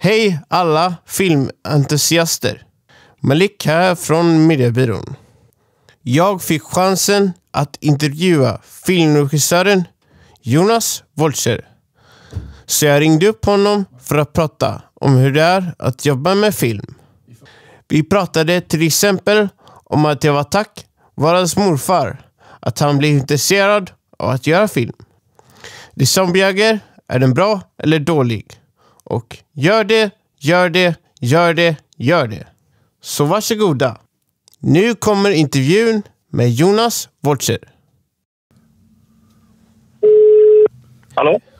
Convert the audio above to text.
Hej alla filmentusiaster! Malik här från Mediebyrån. Jag fick chansen att intervjua filmregissören Jonas Woltzer. Så jag ringde upp honom för att prata om hur det är att jobba med film. Vi pratade till exempel om att jag var tack vare hans morfar att han blev intresserad av att göra film. Det som bjöger, är den bra eller dålig? och gör det, gör det, gör det, gör det. Så varsågoda. Nu kommer intervjun med Jonas Woltzer. Hallå?